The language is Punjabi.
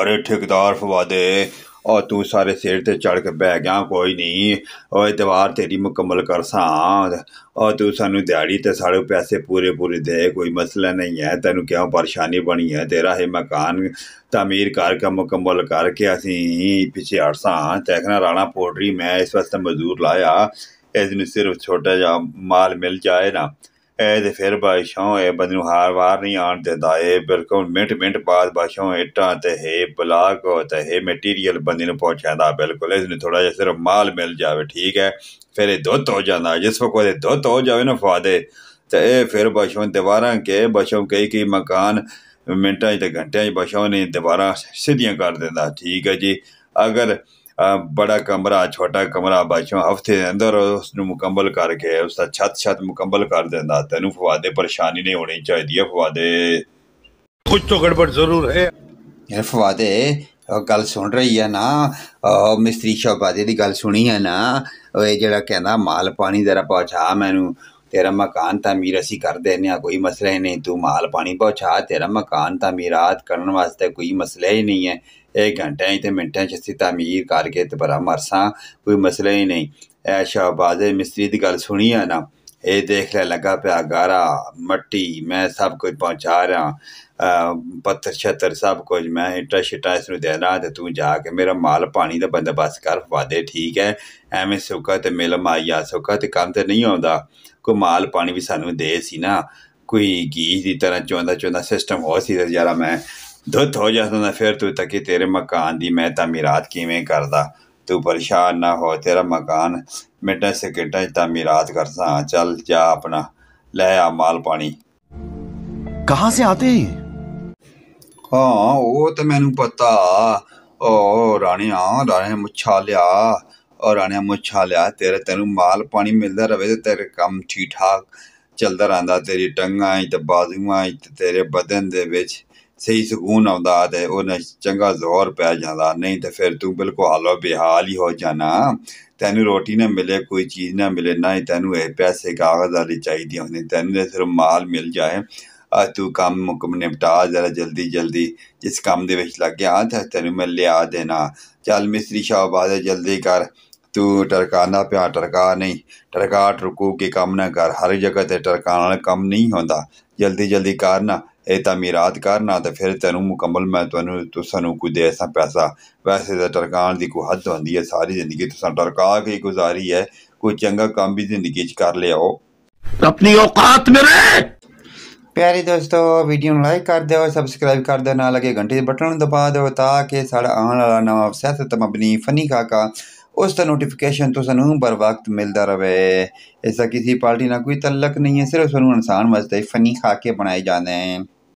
ਅਰੇ ਠੇਕਦਾਰ ਫਵਾਦੇ ਔ ਤੂੰ ਸਾਰੇ ਸਿਰ ਤੇ ਚੜ ਕੇ ਬਹਿ ਗਿਆ ਕੋਈ ਨਹੀਂ ਓਏ ਦੀਵਾਰ ਤੇਰੀ ਮੁਕੰਮਲ ਕਰਸਾਂ ਔ ਤੂੰ ਸਾਨੂੰ ਦਿਹਾੜੀ ਤੇ ਸਾਰੇ ਪੈਸੇ ਪੂਰੇ ਪੂਰੇ ਦੇ ਕੋਈ ਮਸਲਾ ਨਹੀਂ ਹੈ ਤੈਨੂੰ ਕਿਉਂ ਪਰੇਸ਼ਾਨੀ ਬਣੀ ਹੈ ਤੇਰਾ ਇਹ ਮਕਾਨ ਤਾਮੀਰ ਕਰਕੇ ਮੁਕੰਮਲ ਕਰਕੇ ਅਸੀਂ ਪਿੱਛੇ ਹਟਸਾਂ ਤੈਖਣਾ ਰਾਣਾ ਪੋਟਰੀ ਮੈਂ ਇਸ ਵਾਸਤੇ ਮਜ਼ਦੂਰ ਲਾਇਆ ਇਸ ਨੂੰ ਸਿਰਫ ਛੋਟਾ ਜਿਹਾ ਮਾਲ ਮਿਲ ਜਾਏ ਨਾ ਇਹ ਤੇ ਫਿਰ ਬਾਦਸ਼ਾਹ ਏ ਬੰਦੇ ਨੂੰ ਹਾਰ ਵਾਰ ਨਹੀਂ ਆਣ ਦਿੰਦਾ ਏ ਬਿਲਕੁਲ ਮਿੰਟ ਮਿੰਟ ਬਾਅਦ ਬਾਦਸ਼ਾਹ ਇਟਾਂ ਤੇ ਹੈ ਬਲਾਕ ਤੇ ਹੈ ਮਟੀਰੀਅਲ ਬੰਦੇ ਨੂੰ ਪਹੁੰਚਾਦਾ ਬਿਲਕੁਲ ਇਸ ਨੂੰ ਥੋੜਾ ਜਿਹਾ ਸਿਰਫ ਮਾਲ ਮਿਲ ਜਾਵੇ ਠੀਕ ਹੈ ਫਿਰ ਇਹ ਦੁੱਧ ਹੋ ਜਾਂਦਾ ਜਿਸ ਵਕਤ ਇਹ ਦੁੱਧ ਹੋ ਜਾਵੇ ਨਾ ਫਾਦੇ ਤੇ ਇਹ ਫਿਰ ਬਾਦਸ਼ਾਹ ਦੀਵਾਰਾਂ ਕੇ ਬਾਦਸ਼ਾਹ ਕਈ ਕਈ ਮਕਾਨ ਮਿੰਟਾਂ 'ਚ ਤੇ ਘੰਟਿਆਂ 'ਚ ਬਾਦਸ਼ਾਹ ਨੇ ਦੀਵਾਰਾਂ ਸਿੱਧੀਆਂ ਕਰ ਦਿੰਦਾ ਠੀਕ ਹੈ ਜੀ ਅਗਰ ਬੜਾ ਕਮਰਾ ਛੋਟਾ ਕਮਰਾ ਬਾਛੋਂ ਹਫਤੇ ਅੰਦਰ ਉਸ ਨੂੰ ਮੁਕੰਮਲ ਕਰਕੇ ਉਸ ਦਾ ਛੱਤ ਛੱਤ ਮੁਕੰਮਲ ਕਰ ਦਿੰਦਾ ਤੈਨੂੰ ਫਵਾਦੇ ਪਰੇਸ਼ਾਨੀ ਨਹੀਂ ਹੋਣੀ ਚਾਹੀਦੀ ਹੈ ਫਵਾਦੇ ਕੁਝ ਤਾਂ ਗੜਬੜ ਜ਼ਰੂਰ ਹੈ ਇਹ ਫਵਾਦੇ ਗੱਲ ਸੁਣ ਰਹੀ ਹੈ ਨਾ ਮਿਸਤਰੀ ਸ਼ਾਬਾਦੀ ਦੀ ਗੱਲ ਸੁਣੀ ਹੈ ਨਾ ਉਹ ਜਿਹੜਾ ਕਹਿੰਦਾ ਮਾਲ ਪਾਣੀ ਜ਼ਰਾ ਪਹੁੰਚਾ ਮੈਨੂੰ ਤੇਰਾ ਮਕਾਨ ਤਾਮੀਰ ਅਸੀਂ ਕਰ ਦੇਨੇ ਆ ਕੋਈ ਮਸਲਾ ਹੀ ਨਹੀਂ ਤੂੰ ਮਾਲ ਪਾਣੀ ਪਹੁੰਚਾ ਤੇਰਾ ਮਕਾਨ ਤਾਮੀਰਾਤ ਕਰਨ ਵਾਸਤੇ ਕੋਈ ਮਸਲਾ ਹੀ ਨਹੀਂ ਹੈ ਇਹ ਘੰਟਿਆਂ ਤੇ ਮਿੰਟਾਂ 'ਚ ਅਸੀਂ ਤਾਮੀਰ ਕਰਕੇ ਤੇ ਬਰਾ ਮਰਸਾਂ ਕੋਈ ਮਸਲਾ ਹੀ ਨਹੀਂ ਐ ਸ਼ਾਬਾਜ਼ੇ ਮਿਸਤਰੀ ਦੀ ਗੱਲ ਸੁਣੀ ਆ ਨਾ ਇਹ ਦੇਖ ਲੈ ਲੱਗਾ ਪਿਆ ਗਾਰਾ ਮੱਟੀ ਮੈਂ ਸਭ ਕੁਝ ਪਹੁੰਚਾ ਰਿਹਾ ਪੱਥਰ ਛੱਤਰ ਸਭ ਕੁਝ ਮੈਂ ਇੱਟਾ ਛਿਟਾ ਇਸ ਨੂੰ ਦੇਣਾ ਤੇ ਤੂੰ ਜਾ ਕੇ ਮੇਰਾ ਮਾਲ ਪਾਣੀ ਦਾ ਬੰਦੋਬਸਤ ਕਰ ਵਾਦੇ ਠੀਕ ਹੈ ਐਵੇਂ ਸੁੱਕਾ ਤੇ ਮਿਲ ਮਾਇਆ ਸੁੱਕਾ ਤੇ ਕੰਮ ਤੇ ਨਹੀਂ ਆਉਂਦਾ ਕੋ ਮਾਲ ਪਾਣੀ ਵੀ ਸਾਨੂੰ ਦੇ ਸੀ ਨਾ ਕੋਈ ਗੀਜ ਦੀ ਤਰ੍ਹਾਂ ਚੋਂਦਾ ਚੋਂਦਾ ਸਿਸਟਮ ਹੋ ਸੀ ਯਾਰਾ ਮੈਂ ਦੁੱਧ ਹੋ ਜਾਂਦਾ ਨਾ ਫਿਰ ਤੂੰ ਕਿ ਤੇਰੇ ਮਕਾਨ ਦੀ ਮੈਂ ਤਾਂ ਤਾਮੀਰਾਤ ਕਿਵੇਂ ਕਰਦਾ ਤੂੰ ਪਰੇਸ਼ਾਨ ਨਾ ਹੋ ਤੇਰਾ ਮਕਾਨ ਮਿੰਟਾਂ ਸਕਿੰਟਾਂ 'ਚ ਤਾਮੀਰਾਤ ਕਰਦਾ ਚੱਲ ਜਾ ਆਪਣਾ ਲੈ ਆ ਮਾਲ ਪਾਣੀ ਕਹਾਂ ਸੇ ਆਤੇ ਹਾਂ ਉਹ ਤਾਂ ਮੈਨੂੰ ਪਤਾ ਓ ਰਾਣਿਆ ਰਾਣਿਆ ਮੁੱਛਾ ਲਿਆ ਔਰ ਰਾਣਿਆ ਮੁੱਛਾ ਲਿਆ ਤੇਰੇ ਤੈਨੂੰ ਮਾਲ ਪਾਣੀ ਮਿਲਦਾ ਰਵੇ ਤੇ ਤੇਰੇ ਕੰਮ ਠੀਕ ਠਾਕ ਚੱਲਦਾ ਰਹਿੰਦਾ ਤੇਰੀ ਟੰਗਾਂ 'ਚ ਤੇ ਬਾਜ਼ੂਆਂ ਤੇ ਤੇਰੇ ਬਦਨ ਦੇ ਵਿੱਚ सही सुकून आता है तो उन्हें चंगा जोर पै जाता नहीं तो फिर तू बिल्कुल हालो बेहाल ही हो जाना तेन रोटी ना मिले कोई चीज़ ना मिले ना ही तेन ये पैसे कागज आई चाहिए होने तेन सिर्फ माल मिल जाए अः तू कम मुकम निपटा जरा जल्दी जल्दी जिस काम के लग गया तो तेन मैं लिया देना चल मिस्त्री शॉप आ जल्दी कर तू टरकाना प्या टरका नहीं टरका टरकू के कम ना कर हर जगह तो टरकाने काम नहीं होंगे जल्दी जल्दी कर ना ਇਹ ਤਾਂ ਤਾਮੀਰਾਤ ਕਰਨਾ ਤੇ ਫਿਰ ਤੈਨੂੰ ਮੁਕੰਮਲ ਮੈਂ ਤੁਹਾਨੂੰ ਤੁਸਾਂ ਨੂੰ ਕੋਈ ਦੇ ਸਾਂ ਪੈਸਾ ਵੈਸੇ ਤਾਂ ਟਰਕਾਣ ਦੀ ਕੋਈ ਹੱਦ ਹੁੰਦੀ ਹੈ ਸਾਰੀ ਜ਼ਿੰਦਗੀ ਤੁਸਾਂ ਟਰਕਾ ਕੇ ਗੁਜ਼ਾਰੀ ਹੈ ਕੋਈ ਚੰਗਾ ਕੰਮ ਵੀ ਜ਼ਿੰਦਗੀ 'ਚ ਕਰ ਲਿਆਓ ਆਪਣੀ ਔਕਾਤ ਮੇਰੇ ਪਿਆਰੇ ਦੋਸਤੋ ਵੀਡੀਓ ਨੂੰ ਲਾਈਕ ਕਰ ਦਿਓ ਸਬਸਕ੍ਰਾਈਬ ਕਰ ਦਿਓ ਨਾਲ ਲਗੇ ਘੰਟੀ ਦੇ ਬਟਨ ਨੂੰ ਦਬਾ ਦਿਓ ਤਾਂ ਕਿ ਸਾਡਾ ਆਉਣ ਵਾਲਾ ਨਵਾਂ ਸਿਆਸਤ ਮਬਨੀ ਫਨੀ ਕਾਕਾ ਉਸ ਦਾ ਨੋਟੀਫਿਕੇਸ਼ਨ ਤੋਂ ਸਾਨੂੰ ਬਰ ਵਕਤ ਮਿਲਦਾ ਰਵੇ ਇਸ ਦਾ ਕਿਸੇ ਪਾਰਟੀ ਨਾਲ ਕੋਈ ਤਲਕ ਨਹੀਂ ਹੈ ਸਿਰਫ ਸਾਨੂੰ ਇਨਸਾਨ ਵਾਸਤੇ ਫਨੀ ਖਾਕੇ ਬਣਾਏ ਜਾਂਦੇ ਹਨ